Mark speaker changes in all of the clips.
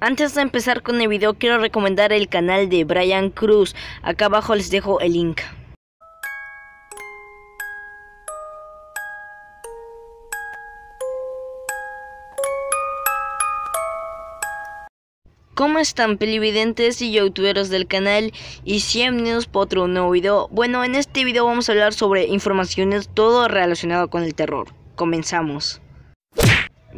Speaker 1: Antes de empezar con el video quiero recomendar el canal de Brian Cruz, acá abajo les dejo el link. ¿Cómo están pelividentes y youtuberos del canal? Y bienvenidos por otro nuevo video. Bueno, en este video vamos a hablar sobre informaciones todo relacionado con el terror. Comenzamos.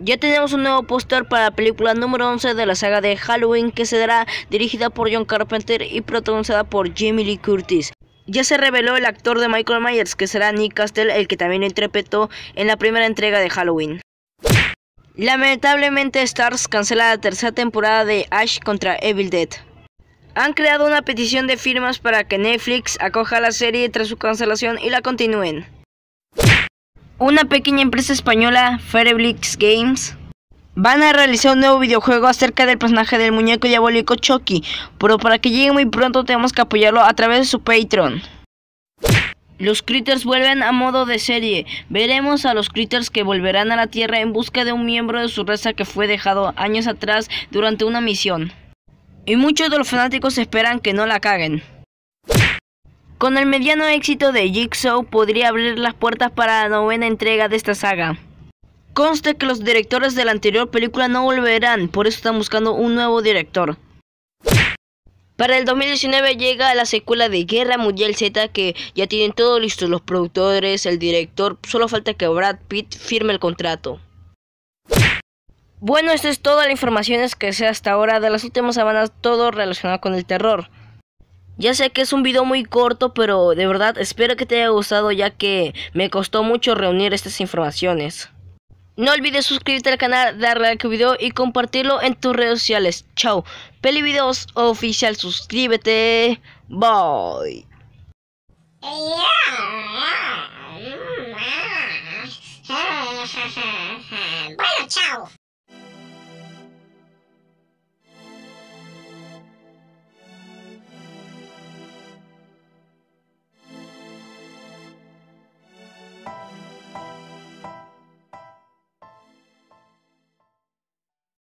Speaker 1: Ya tenemos un nuevo póster para la película número 11 de la saga de Halloween que será dirigida por John Carpenter y protagonizada por Jamie Lee Curtis. Ya se reveló el actor de Michael Myers que será Nick Castle, el que también interpretó en la primera entrega de Halloween. Lamentablemente Stars cancela la tercera temporada de Ash contra Evil Dead. Han creado una petición de firmas para que Netflix acoja la serie tras su cancelación y la continúen una pequeña empresa española, Fereblix Games, van a realizar un nuevo videojuego acerca del personaje del muñeco diabólico Chucky, pero para que llegue muy pronto tenemos que apoyarlo a través de su Patreon. Los Critters vuelven a modo de serie. Veremos a los Critters que volverán a la Tierra en busca de un miembro de su raza que fue dejado años atrás durante una misión. Y muchos de los fanáticos esperan que no la caguen. Con el mediano éxito de Jigsaw podría abrir las puertas para la novena entrega de esta saga. Conste que los directores de la anterior película no volverán, por eso están buscando un nuevo director. Para el 2019 llega la secuela de Guerra Mundial Z que ya tienen todo listo los productores, el director, solo falta que Brad Pitt firme el contrato. Bueno, esta es toda la información que sé hasta ahora de las últimas semanas, todo relacionado con el terror. Ya sé que es un video muy corto, pero de verdad espero que te haya gustado ya que me costó mucho reunir estas informaciones. No olvides suscribirte al canal, darle like al video y compartirlo en tus redes sociales. Chao. Pelivideos oficial, suscríbete. Bye. Bueno, chao.